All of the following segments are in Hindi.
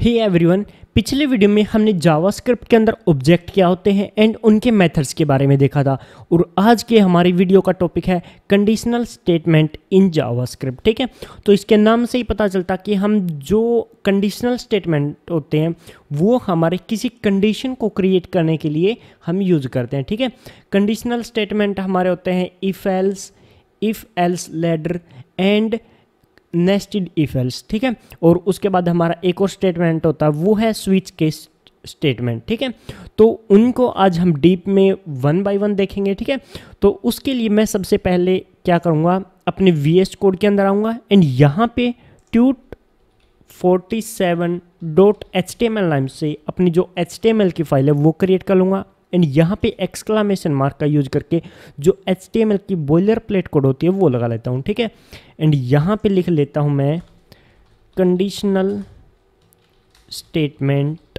ही एवरी एवरीवन पिछले वीडियो में हमने जावास्क्रिप्ट के अंदर ऑब्जेक्ट क्या होते हैं एंड उनके मेथड्स के बारे में देखा था और आज के हमारी वीडियो का टॉपिक है कंडीशनल स्टेटमेंट इन जावास्क्रिप्ट ठीक है तो इसके नाम से ही पता चलता कि हम जो कंडीशनल स्टेटमेंट होते हैं वो हमारे किसी कंडीशन को क्रिएट करने के लिए हम यूज़ करते हैं ठीक है कंडीशनल स्टेटमेंट हमारे होते हैं if else if else ladder and nested if else ठीक है और उसके बाद हमारा एक और स्टेटमेंट होता है वो है स्विच केस स्टेटमेंट ठीक है तो उनको आज हम डीप में वन बाय वन देखेंगे ठीक है तो उसके लिए मैं सबसे पहले क्या करूँगा अपने वी एस कोड के अंदर आऊँगा एंड यहाँ पे tut forty seven dot H T M L नाम से अपनी जो एच टी एम एल की फाइल है वो क्रिएट कर लूँगा एंड यहाँ पे एक्सक्लामेशन मार्क का यूज करके जो एच की बॉयलर प्लेट कोड होती है वो लगा लेता हूँ ठीक है एंड यहाँ पे लिख लेता हूँ मैं conditional statement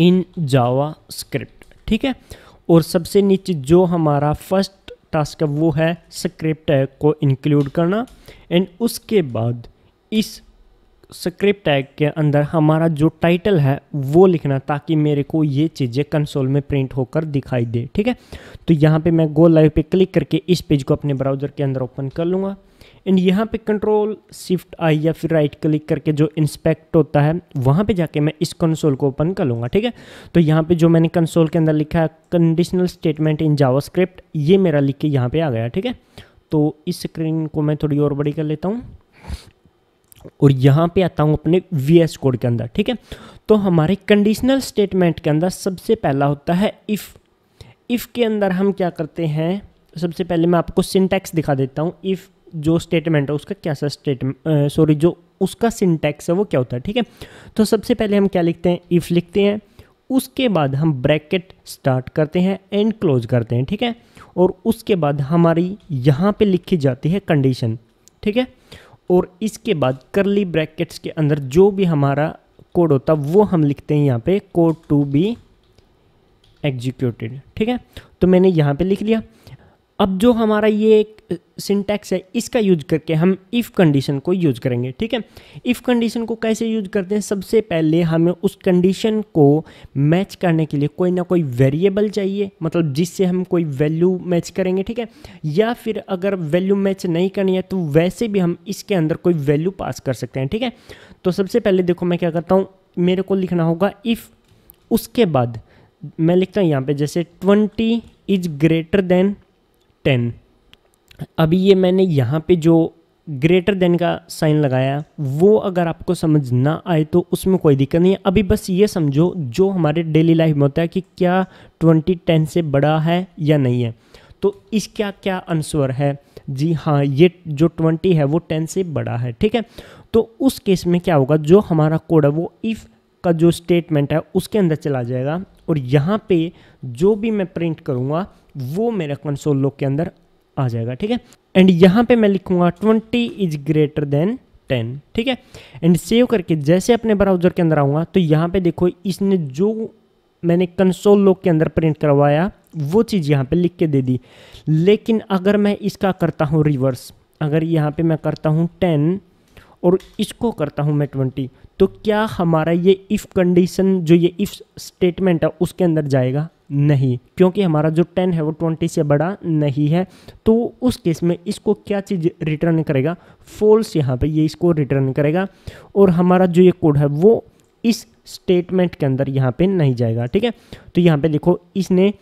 in JavaScript ठीक है और सबसे नीचे जो हमारा फर्स्ट टास्क है वो है स्क्रिप्ट को इंक्लूड करना एंड उसके बाद इस स्क्रिप्ट टैग के अंदर हमारा जो टाइटल है वो लिखना ताकि मेरे को ये चीज़ें कंसोल में प्रिंट होकर दिखाई दे ठीक है तो यहाँ पे मैं गो लाइव पे क्लिक करके इस पेज को अपने ब्राउज़र के अंदर ओपन कर लूँगा एंड यहाँ पे कंट्रोल शिफ्ट आई या फिर राइट क्लिक करके जो इंस्पेक्ट होता है वहाँ पे जाके मैं इस कंसोल को ओपन कर लूँगा ठीक है तो यहाँ पे जो मैंने कंसोल के अंदर लिखा है कंडीशनल स्टेटमेंट इन जावास्क्रिप्ट ये मेरा लिख के यहाँ पे आ गया ठीक है तो इस स्क्रीन को मैं थोड़ी और बड़ी कर लेता हूँ और यहाँ पे आता हूँ अपने वी एस कोड के अंदर ठीक है तो हमारे कंडीशनल स्टेटमेंट के अंदर सबसे पहला होता है इफ़ इफ़ के अंदर हम क्या करते हैं सबसे पहले मैं आपको सिंटैक्स दिखा देता हूँ इफ़ जो स्टेटमेंट है उसका कैसा स्टेटमेंट सॉरी जो उसका सिंटैक्स है वो क्या होता है ठीक है तो सबसे पहले हम क्या लिखते हैं इफ़ लिखते हैं उसके बाद हम ब्रैकेट स्टार्ट करते हैं एंड क्लोज करते हैं ठीक है और उसके बाद हमारी यहाँ पे लिखी जाती है कंडीशन ठीक है और इसके बाद करली ब्रैकेट्स के अंदर जो भी हमारा कोड होता वो हम लिखते हैं यहाँ पे कोड टू बी एग्जीक्यूटेड ठीक है तो मैंने यहाँ पे लिख लिया अब जो हमारा ये एक सिंटैक्स है इसका यूज करके हम इफ़ कंडीशन को यूज करेंगे ठीक है इफ़ कंडीशन को कैसे यूज करते हैं सबसे पहले हमें उस कंडीशन को मैच करने के लिए कोई ना कोई वेरिएबल चाहिए मतलब जिससे हम कोई वैल्यू मैच करेंगे ठीक है या फिर अगर वैल्यू मैच नहीं करनी है तो वैसे भी हम इसके अंदर कोई वैल्यू पास कर सकते हैं ठीक है तो सबसे पहले देखो मैं क्या करता हूँ मेरे को लिखना होगा इफ़ उसके बाद मैं लिखता हूँ यहाँ पर जैसे twenty is greater than ten अभी ये मैंने यहाँ पे जो ग्रेटर देन का साइन लगाया वो अगर आपको समझ ना आए तो उसमें कोई दिक्कत नहीं है अभी बस ये समझो जो हमारे डेली लाइफ में होता है कि क्या ट्वेंटी टेन से बड़ा है या नहीं है तो इसका क्या आंसर है जी हाँ ये जो ट्वेंटी है वो टेन से बड़ा है ठीक है तो उस केस में क्या होगा जो हमारा कोड है वो इफ़ का जो स्टेटमेंट है उसके अंदर चला जाएगा और यहाँ पे जो भी मैं प्रिंट करूँगा वो मेरा कंसोल लॉग के अंदर आ जाएगा ठीक है एंड यहाँ पे मैं लिखूँगा twenty is greater than ten ठीक है एंड सेव करके जैसे अपने ब्राउजर के अंदर आऊँगा तो यहाँ पे देखो इसने जो मैंने कंसोल लॉग के अंदर प्रिंट करवाया वो चीज़ यहाँ पर लिख के दे दी लेकिन अगर मैं इसका करता हूँ रिवर्स अगर यहाँ पे मैं करता हूँ टेन और इसको करता हूँ मैं ट्वेंटी तो क्या हमारा ये इफ़ कंडीशन जो ये इफ़ स्टेटमेंट है उसके अंदर जाएगा नहीं क्योंकि हमारा जो टेन है वो ट्वेंटी से बड़ा नहीं है तो उस केस में इसको क्या चीज़ रिटर्न करेगा फॉल्स यहाँ पे ये इसको रिटर्न करेगा और हमारा जो ये कोड है वो इस स्टेटमेंट के अंदर यहाँ पे नहीं जाएगा ठीक है तो यहाँ पे देखो इसने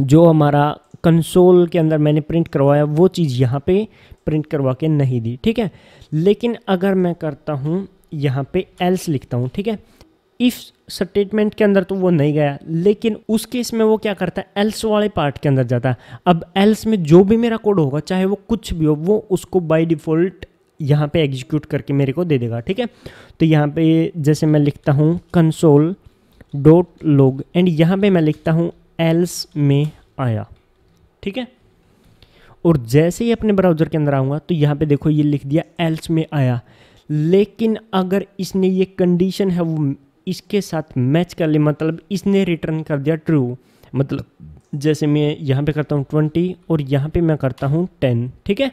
जो हमारा कंसोल के अंदर मैंने प्रिंट करवाया वो चीज़ यहाँ पे प्रिंट करवा के नहीं दी ठीक है लेकिन अगर मैं करता हूँ यहाँ पे एल्स लिखता हूँ ठीक है इफ स्टेटमेंट के अंदर तो वो नहीं गया लेकिन उस केस में वो क्या करता है एल्स वाले पार्ट के अंदर जाता है अब एल्स में जो भी मेरा कोड होगा चाहे वो कुछ भी हो वो उसको बाई डिफ़ॉल्ट यहाँ पे एग्जीक्यूट करके मेरे को दे देगा ठीक है तो यहाँ पे जैसे मैं लिखता हूँ कंसोल डोट लोग एंड यहाँ पे मैं लिखता हूँ एल्स में आया ठीक है और जैसे ही अपने ब्राउज़र के अंदर आऊँगा तो यहाँ पे देखो ये लिख दिया एल्स में आया लेकिन अगर इसने ये कंडीशन है वो इसके साथ मैच कर ले मतलब इसने रिटर्न कर दिया ट्रू मतलब जैसे मैं यहाँ पे करता हूँ ट्वेंटी और यहाँ पे मैं करता हूँ टेन ठीक है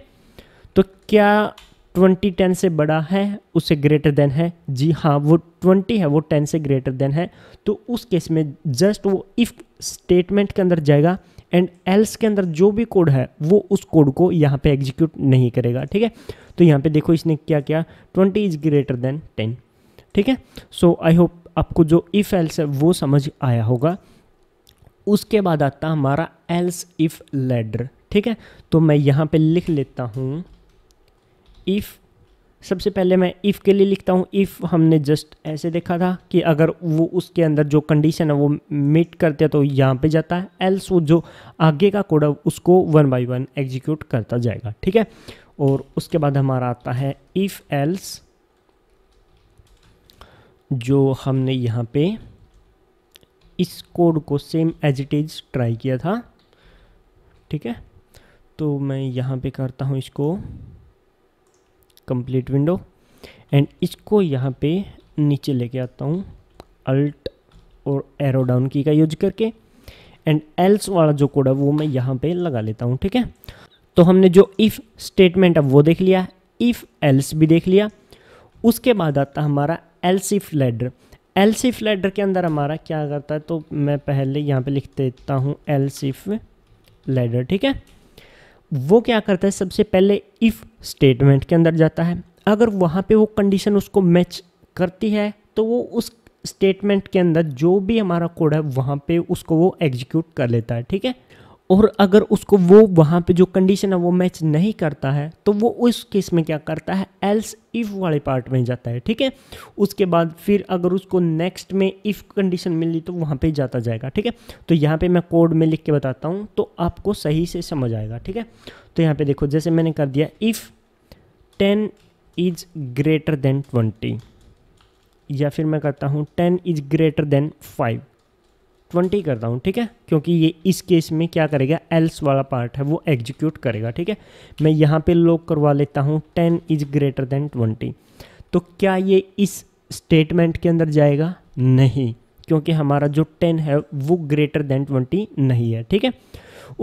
तो क्या ट्वेंटी टेन से बड़ा है उससे ग्रेटर देन है जी हाँ वो ट्वेंटी है वो टेन से ग्रेटर देन है तो उस केस में जस्ट वो इफ़ स्टेटमेंट के अंदर जाएगा एंड एल्स के अंदर जो भी कोड है वो उस कोड को यहाँ पे एग्जीक्यूट नहीं करेगा ठीक है तो यहाँ पे देखो इसने क्या किया twenty is greater than ten ठीक है सो आई होप आपको जो इफ़ एल्स है वो समझ आया होगा उसके बाद आता हमारा एल्स इफ़ लेडर ठीक है तो मैं यहाँ पे लिख लेता हूँ इफ़ सबसे पहले मैं इफ़ के लिए लिखता हूँ इफ़ हमने जस्ट ऐसे देखा था कि अगर वो उसके अंदर जो कंडीशन है वो मीट करते हैं तो यहाँ पे जाता है एल्स वो जो आगे का कोड है उसको वन बाय वन एग्जीक्यूट करता जाएगा ठीक है और उसके बाद हमारा आता है इफ़ एल्स जो हमने यहाँ पे इस कोड को same as it is try किया था ठीक है तो मैं यहाँ पर करता हूँ इसको कंप्लीट विंडो एंड इसको यहाँ पे नीचे लेके आता हूँ अल्ट और एरो डाउन की का यूज करके एंड एल्स वाला जो कोड है वो मैं यहाँ पे लगा लेता हूँ ठीक है तो हमने जो इफ़ स्टेटमेंट है वो देख लिया इफ़ एल्स भी देख लिया उसके बाद आता हमारा else if ladder else if ladder के अंदर हमारा क्या करता है तो मैं पहले यहाँ पे लिख देता हूँ एल्स इफ लेडर ठीक है वो क्या करता है सबसे पहले इफ़ स्टेटमेंट के अंदर जाता है अगर वहाँ पे वो कंडीशन उसको मैच करती है तो वो उस स्टेटमेंट के अंदर जो भी हमारा कोड है वहाँ पे उसको वो एग्जीक्यूट कर लेता है ठीक है और अगर उसको वो वहाँ पे जो कंडीशन है वो मैच नहीं करता है तो वो उस केस में क्या करता है एल्स इफ़ वाले पार्ट में जाता है ठीक है उसके बाद फिर अगर उसको नेक्स्ट में इफ़ कंडीशन मिली तो वहाँ पे जाता जाएगा ठीक है तो यहाँ पे मैं कोड में लिख के बताता हूँ तो आपको सही से समझ आएगा ठीक है तो यहाँ पर देखो जैसे मैंने कर दिया if ten is greater than twenty या फिर मैं करता हूँ ten is greater than five twenty करता हूँ ठीक है क्योंकि ये इस केस में क्या करेगा एल्स वाला पार्ट है वो एग्जीक्यूट करेगा ठीक है मैं यहाँ पे लॉक करवा लेता हूँ ten is greater than twenty तो क्या ये इस स्टेटमेंट के अंदर जाएगा नहीं क्योंकि हमारा जो टेन है वो ग्रेटर देन ट्वेंटी नहीं है ठीक है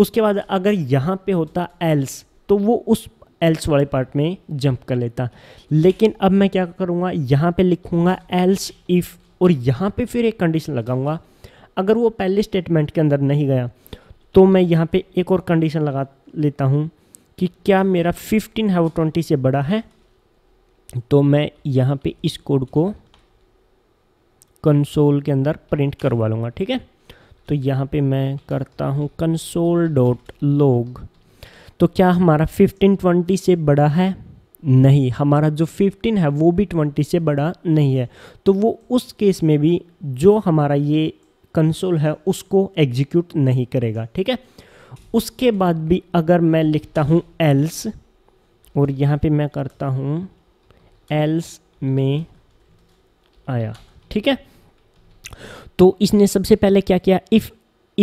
उसके बाद अगर यहाँ पर होता एल्स तो वो उस एल्स वाले पार्ट में जंप कर लेता लेकिन अब मैं क्या करूँगा यहाँ पर लिखूँगा एल्स इफ़ और यहाँ पर फिर एक कंडीशन लगाऊँगा अगर वो पहले स्टेटमेंट के अंदर नहीं गया तो मैं यहाँ पे एक और कंडीशन लगा लेता हूँ कि क्या मेरा 15 है वो 20 से बड़ा है तो मैं यहाँ पे इस कोड को कंसोल के अंदर प्रिंट करवा लूँगा ठीक है तो यहाँ पे मैं करता हूँ कंसोल डॉट लोग तो क्या हमारा 15 20 से बड़ा है नहीं हमारा जो 15 है वो भी 20 से बड़ा नहीं है तो वो उस केस में भी जो हमारा ये कंसोल है उसको एग्जीक्यूट नहीं करेगा ठीक है उसके बाद भी अगर मैं लिखता हूँ एल्स और यहाँ पे मैं करता हूँ एल्स में आया ठीक है तो इसने सबसे पहले क्या किया इफ़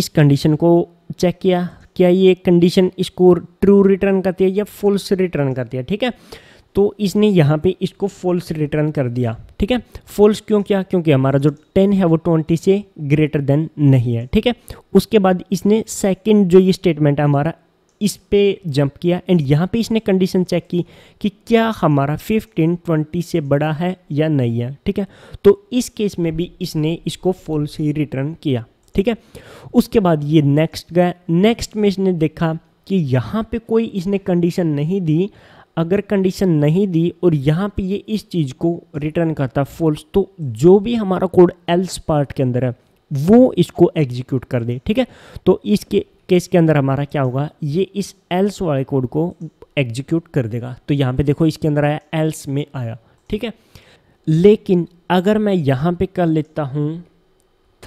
इस कंडीशन को चेक किया क्या ये कंडीशन इसको ट्रू रिटर्न करती है या फुल्स रिटर्न करती है ठीक है तो इसने यहाँ पे इसको फॉल्स रिटर्न कर दिया ठीक है फॉल्स क्यों किया क्योंकि हमारा जो टेन है वो ट्वेंटी से ग्रेटर देन नहीं है ठीक है उसके बाद इसने सेकंड जो ये स्टेटमेंट है हमारा इस पे जंप किया एंड यहाँ पे इसने कंडीशन चेक की कि क्या हमारा 15 20 से बड़ा है या नहीं है ठीक है तो इस केस में भी इसने इसको फॉल्स ही रिटर्न किया ठीक है उसके बाद ये नेक्स्ट गया नेक्स्ट में इसने देखा कि यहाँ पे कोई इसने कंडीशन नहीं दी अगर कंडीशन नहीं दी और यहाँ पे ये इस चीज़ को रिटर्न करता फॉल्स तो जो भी हमारा कोड एल्स पार्ट के अंदर है वो इसको एग्जीक्यूट कर दे ठीक है तो इसके केस के अंदर हमारा क्या होगा ये इस एल्स वाले कोड को एग्जीक्यूट कर देगा तो यहाँ पे देखो इसके अंदर आया एल्स में आया ठीक है लेकिन अगर मैं यहाँ पे कर लेता हूँ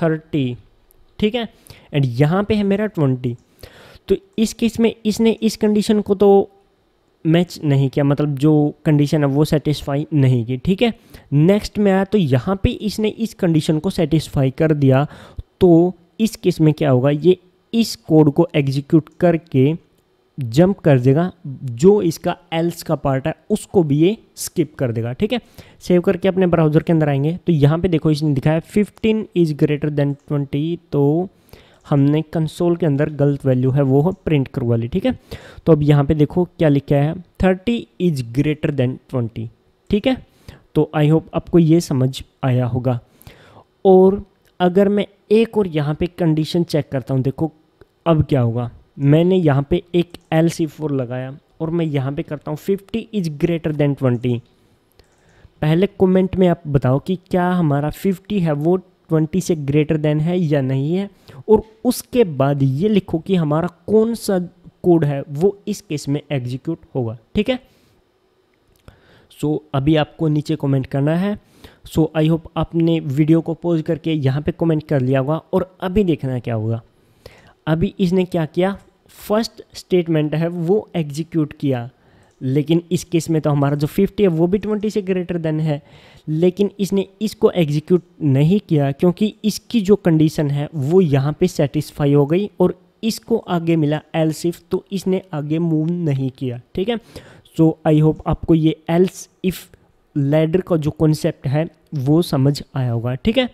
थर्टी ठीक है एंड यहाँ पे है मेरा ट्वेंटी तो इस केस में इसने इस कंडीशन को तो मैच नहीं किया मतलब जो कंडीशन है वो सेटिस्फाई नहीं की ठीक है नेक्स्ट में आया तो यहाँ पे इसने इस कंडीशन को सेटिस्फाई कर दिया तो इस केस में क्या होगा ये इस कोड को एग्जीक्यूट करके जंप कर देगा जो इसका एल्स का पार्ट है उसको भी ये स्किप कर देगा ठीक है सेव करके अपने ब्राउज़र के अंदर आएंगे तो यहाँ पे देखो इसने दिखाया 15 इज़ ग्रेटर देन 20 तो हमने कंसोल के अंदर गलत वैल्यू है वो प्रिंट करवा ली ठीक है तो अब यहाँ पे देखो क्या लिखा है thirty is greater than twenty ठीक है तो आई होप आपको ये समझ आया होगा और अगर मैं एक और यहाँ पे कंडीशन चेक करता हूँ देखो अब क्या होगा मैंने यहाँ पे एक एल सी फोर लगाया और मैं यहाँ पे करता हूँ fifty is greater than twenty पहले कमेंट में आप बताओ कि क्या हमारा फिफ्टी है वो ट्वेंटी से ग्रेटर देन है या नहीं है और उसके बाद ये लिखो कि हमारा कौन सा कोड है वो इस केस में एग्जीक्यूट होगा ठीक है सो so, अभी आपको नीचे कमेंट करना है सो आई होप आपने वीडियो को पॉज करके यहाँ पे कमेंट कर लिया होगा और अभी देखना क्या होगा अभी इसने क्या किया फर्स्ट स्टेटमेंट है वो एग्जीक्यूट किया लेकिन इस केस में तो हमारा जो फिफ्टी है वो भी ट्वेंटी से ग्रेटर देन है लेकिन इसने इसको एग्जीक्यूट नहीं किया क्योंकि इसकी जो कंडीशन है वो यहाँ पे सेटिस्फाई हो गई और इसको आगे मिला एल्स इफ तो इसने आगे मूव नहीं किया ठीक है सो आई होप आपको ये एल्स इफ लेडर का जो कॉन्सेप्ट है वो समझ आया होगा ठीक है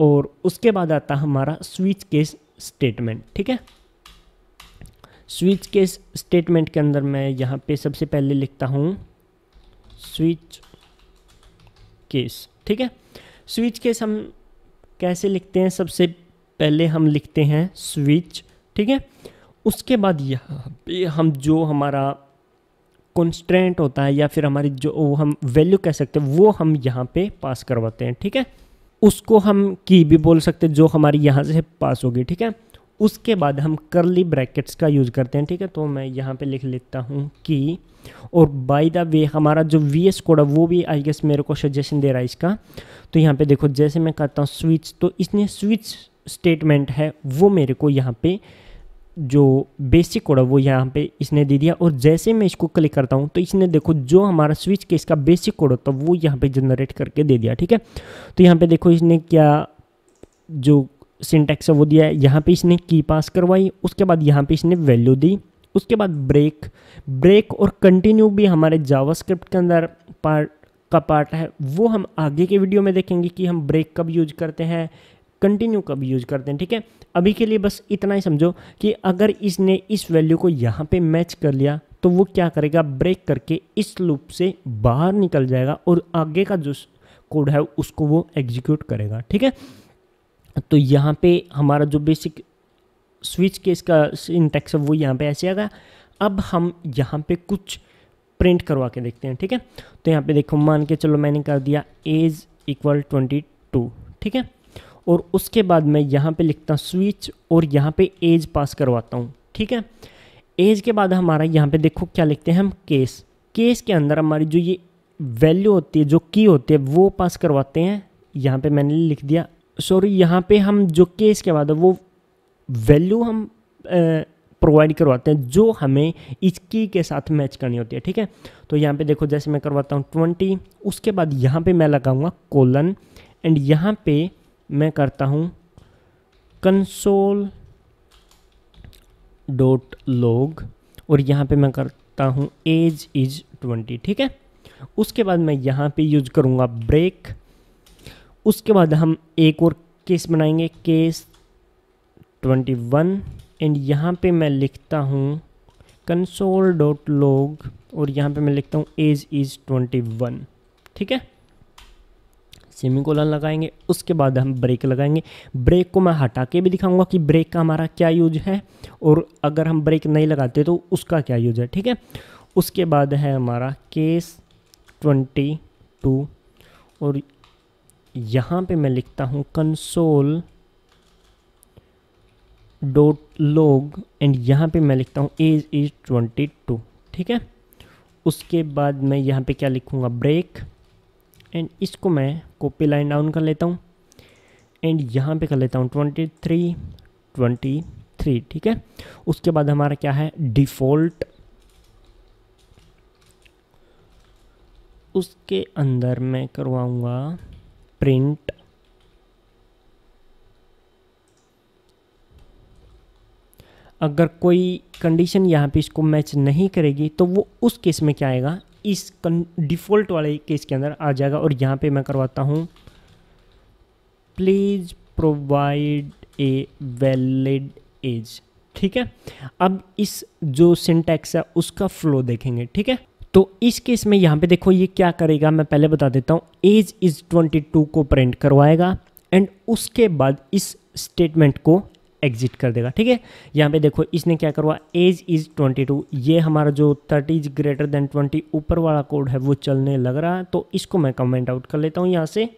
और उसके बाद आता हमारा स्विच केस स्टेटमेंट ठीक है स्विच के स्टेटमेंट के अंदर मैं यहाँ पे सबसे पहले लिखता हूँ स्विच केस ठीक है स्विच केस हम कैसे लिखते हैं सबसे पहले हम लिखते हैं स्विच ठीक है उसके बाद यहाँ पे हम जो हमारा कॉन्स्टेंट होता है या फिर हमारी जो हम वैल्यू कह सकते हैं वो हम यहाँ पे पास करवाते हैं ठीक है उसको हम की भी बोल सकते हैं जो हमारी यहाँ से पास होगी ठीक है उसके बाद हम करली ब्रैकेट्स का यूज़ करते हैं ठीक है तो मैं यहाँ पे लिख लेता हूँ कि और बाय द वे हमारा जो वी एस कोड है वो भी आई गेस मेरे को सजेशन दे रहा है इसका तो यहाँ पे देखो जैसे मैं कहता हूँ स्विच तो इसने स्विच स्टेटमेंट है वो मेरे को यहाँ पे जो बेसिक कोड है वो यहाँ पे इसने दे दिया और जैसे मैं इसको क्लिक करता हूँ तो इसने देखो जो हमारा स्विच केस का बेसिक कोड होता है तो वो यहाँ पे जनरेट करके दे दिया ठीक है तो यहाँ पे देखो इसने क्या जो सिंटेक्स है वो दिया है यहाँ पे इसने की पास करवाई उसके बाद यहाँ पे इसने वैल्यू दी उसके बाद ब्रेक ब्रेक और कंटिन्यू भी हमारे जावास्क्रिप्ट के अंदर पार्ट का पार्ट है वो हम आगे के वीडियो में देखेंगे कि हम ब्रेक कब यूज करते हैं कंटिन्यू कब यूज करते हैं ठीक है अभी के लिए बस इतना ही समझो कि अगर इसने इस वैल्यू को यहाँ पे मैच कर लिया तो वो क्या करेगा ब्रेक करके इस लूप से बाहर निकल जाएगा और आगे का जो कोड है उसको वो एग्जीक्यूट करेगा ठीक है तो यहाँ पे हमारा जो बेसिक स्विच केस का इंटेक्स है वो यहाँ पे ऐसे आ गया अब हम यहाँ पे कुछ प्रिंट करवा के देखते हैं ठीक है तो यहाँ पे देखो मान के चलो मैंने कर दिया एज इक्वल ट्वेंटी टू ठीक है और उसके बाद मैं यहाँ पे लिखता हूँ स्विच और यहाँ पे एज पास करवाता हूँ ठीक है एज के बाद हमारा यहाँ पे देखो क्या लिखते हैं हम केस केस के अंदर हमारी जो ये वैल्यू होती है जो की होती है वो पास करवाते हैं यहाँ पे मैंने लिख दिया सॉरी यहाँ पे हम जो केस के बाद वो वैल्यू हम प्रोवाइड करवाते हैं जो हमें इस की के साथ मैच करनी होती है ठीक है तो यहाँ पे देखो जैसे मैं करवाता हूँ ट्वेंटी उसके बाद यहाँ पे मैं लगाऊंगा कोलन एंड यहाँ पे मैं करता हूँ कंसोल डॉट लॉग और यहाँ पे मैं करता हूँ एज इज ट्वेंटी ठीक है उसके बाद मैं यहाँ पे यूज करूँगा ब्रेक उसके बाद हम एक और केस बनाएंगे केस ट्वेंटी वन एंड यहाँ पे मैं लिखता हूँ कंसोल डॉट लॉग और यहाँ पे मैं लिखता हूँ एज इज़ ट्वेंटी वन ठीक है सेमी कोलन लगाएंगे उसके बाद हम ब्रेक लगाएंगे ब्रेक को मैं हटा के भी दिखाऊंगा कि ब्रेक का हमारा क्या यूज है और अगर हम ब्रेक नहीं लगाते तो उसका क्या यूज है ठीक है उसके बाद है हमारा केस ट्वेंटी टू और यहाँ पे मैं लिखता हूँ कंसोल डोट लोग एंड यहाँ पे मैं लिखता हूँ एज इज ट्वेंटी टू ठीक है उसके बाद मैं यहाँ पे क्या लिखूँगा ब्रेक एंड इसको मैं कॉपी लाइन डाउन कर लेता हूँ एंड यहाँ पे कर लेता हूँ ट्वेंटी थ्री ट्वेंटी थ्री ठीक है उसके बाद हमारा क्या है डिफ़ॉल्ट उसके अंदर मैं करवाऊँगा print अगर कोई कंडीशन यहाँ पे इसको मैच नहीं करेगी तो वो उस केस में क्या आएगा इस डिफ़ॉल्ट वाले केस के अंदर आ जाएगा और यहाँ पे मैं करवाता हूँ please provide a valid age ठीक है अब इस जो सिंटैक्स है उसका फ्लो देखेंगे ठीक है तो इस केस में यहाँ पे देखो ये क्या करेगा मैं पहले बता देता हूँ एज इज़ ट्वेंटी टू को प्रिंट करवाएगा एंड उसके बाद इस स्टेटमेंट को एग्जिट कर देगा ठीक है यहाँ पे देखो इसने क्या करवा एज इज़ ट्वेंटी टू ये हमारा जो thirty is greater than twenty ऊपर वाला कोड है वो चलने लग रहा है तो इसको मैं कमेंट आउट कर लेता हूँ यहाँ से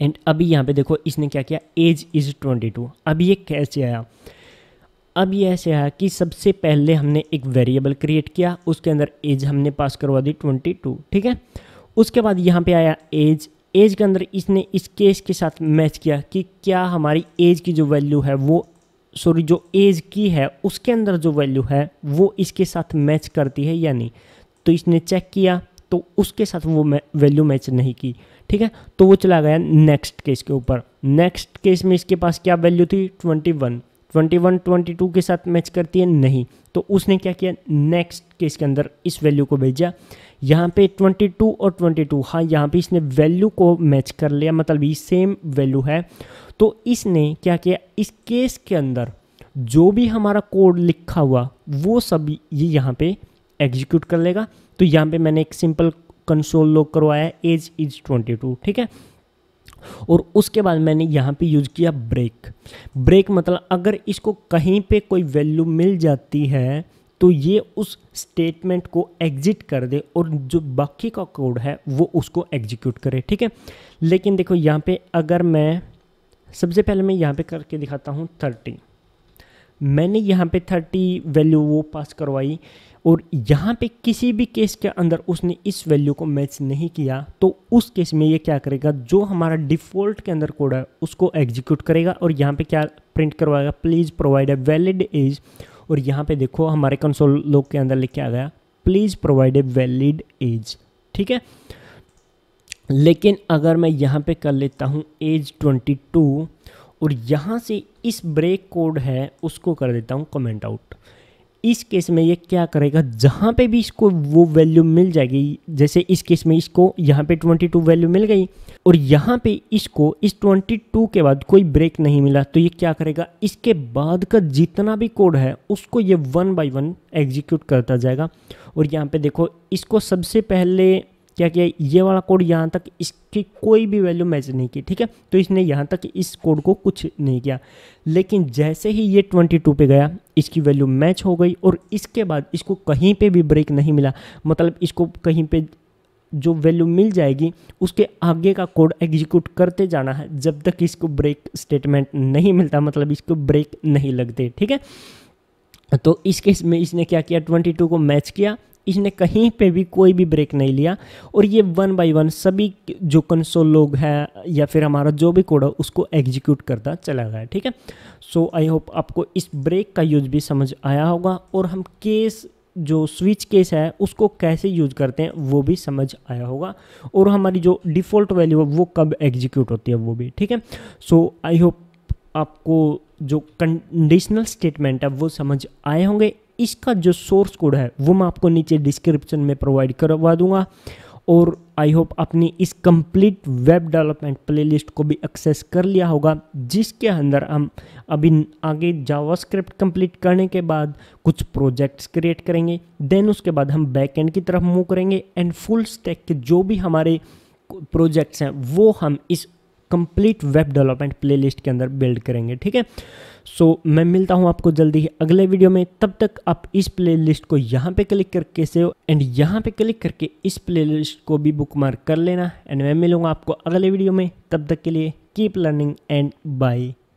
एंड अभी यहाँ पे देखो इसने क्या किया एज इज़ ट्वेंटी टू अब ये कैसे आया अब ये ऐसे है कि सबसे पहले हमने एक वेरिएबल क्रिएट किया उसके अंदर एज हमने पास करवा दी ट्वेंटी टू ठीक है उसके बाद यहाँ पे आया एज एज के अंदर इसने इस केस के साथ मैच किया कि क्या हमारी एज की जो वैल्यू है वो सॉरी जो एज की है उसके अंदर जो वैल्यू है वो इसके साथ मैच करती है या नहीं तो इसने चेक किया तो उसके साथ वो वैल्यू मैच नहीं की ठीक है तो वो चला गया नेक्स्ट केस के ऊपर नेक्स्ट केस में इसके पास क्या वैल्यू थी twenty one twenty one twenty two के साथ मैच करती है नहीं तो उसने क्या किया नेक्स्ट केस के अंदर इस वैल्यू को भेजा यहाँ पे 22 और 22 हाँ यहाँ पे इसने वैल्यू को मैच कर लिया मतलब ये सेम वैल्यू है तो इसने क्या किया इस केस के अंदर जो भी हमारा कोड लिखा हुआ वो सब ये यहाँ पे एग्जीक्यूट कर लेगा तो यहाँ पे मैंने एक सिंपल कंसोल लॉक करवाया एज इज 22 ठीक है और उसके बाद मैंने यहाँ पे यूज़ किया ब्रेक ब्रेक मतलब अगर इसको कहीं पे कोई वैल्यू मिल जाती है तो ये उस स्टेटमेंट को एग्जिट कर दे और जो बाकी का कोड है वो उसको एग्जीक्यूट करे ठीक है लेकिन देखो यहाँ पे अगर मैं सबसे पहले मैं यहाँ पे करके दिखाता हूँ थर्टी मैंने यहाँ पे थर्टी वैल्यू वो पास करवाई और यहाँ पे किसी भी केस के अंदर उसने इस वैल्यू को मैच नहीं किया तो उस केस में ये क्या करेगा जो हमारा डिफ़ॉल्ट के अंदर कोड है उसको एग्जीक्यूट करेगा और यहाँ पे क्या प्रिंट करवाएगा please provide a valid age और यहाँ पे देखो हमारे कंसोल लोग के अंदर लिख आ गया please provide a valid age ठीक है लेकिन अगर मैं यहाँ पर कर लेता हूँ एज ट्वेंटी और यहाँ से इस ब्रेक कोड है उसको कर देता हूँ कमेंट आउट इस केस में ये क्या करेगा जहाँ पे भी इसको वो वैल्यू मिल जाएगी जैसे इस केस में इसको यहाँ पे 22 वैल्यू मिल गई और यहाँ पे इसको इस 22 के बाद कोई ब्रेक नहीं मिला तो ये क्या करेगा इसके बाद का जितना भी कोड है उसको ये वन बाई वन एग्जीक्यूट करता जाएगा और यहाँ पे देखो इसको सबसे पहले क्या किया ये वाला कोड यहाँ तक इसकी कोई भी वैल्यू मैच नहीं की ठीक है तो इसने यहाँ तक इस कोड को कुछ नहीं किया लेकिन जैसे ही ये 22 पे गया इसकी वैल्यू मैच हो गई और इसके बाद इसको कहीं पे भी ब्रेक नहीं मिला मतलब इसको कहीं पे जो वैल्यू मिल जाएगी उसके आगे का कोड एग्जीक्यूट करते जाना है जब तक इसको ब्रेक स्टेटमेंट नहीं मिलता मतलब इसको ब्रेक नहीं लगते ठीक है तो इस केस में इसने क्या किया 22 को मैच किया इसने कहीं पे भी कोई भी ब्रेक नहीं लिया और ये वन बाय वन सभी जो कंसोल लोग हैं या फिर हमारा जो भी कोड है उसको एग्जीक्यूट करता चला गया ठीक है सो आई होप आपको इस ब्रेक का यूज भी समझ आया होगा और हम केस जो स्विच केस है उसको कैसे यूज करते हैं वो भी समझ आया होगा और हमारी जो डिफ़ॉल्ट वैल्यू है वो कब एग्जीक्यूट होती है वो भी ठीक है सो आई होप आपको जो कंडीशनल स्टेटमेंट है वो समझ आए होंगे इसका जो सोर्स कोड है वो मैं आपको नीचे डिस्क्रिप्शन में प्रोवाइड करवा दूंगा और आई होप आपने इस कंप्लीट वेब डेवलपमेंट प्लेलिस्ट को भी एक्सेस कर लिया होगा जिसके अंदर हम अभी आगे जावास्क्रिप्ट कंप्लीट करने के बाद कुछ प्रोजेक्ट्स क्रिएट करेंगे देन उसके बाद हम बैकएंड की तरफ मूव करेंगे एंड फुल स्टैक के जो भी हमारे प्रोजेक्ट्स हैं वो हम इस कंप्लीट वेब डेवलपमेंट प्लेलिस्ट के अंदर बिल्ड करेंगे ठीक है सो मैं मिलता हूँ आपको जल्दी ही अगले वीडियो में तब तक आप इस प्लेलिस्ट को यहाँ पे क्लिक करके से एंड यहाँ पे क्लिक करके इस प्लेलिस्ट को भी बुक कर लेना एंड मैं मिलूँगा आपको अगले वीडियो में तब तक के लिए कीप लर्निंग एंड बाय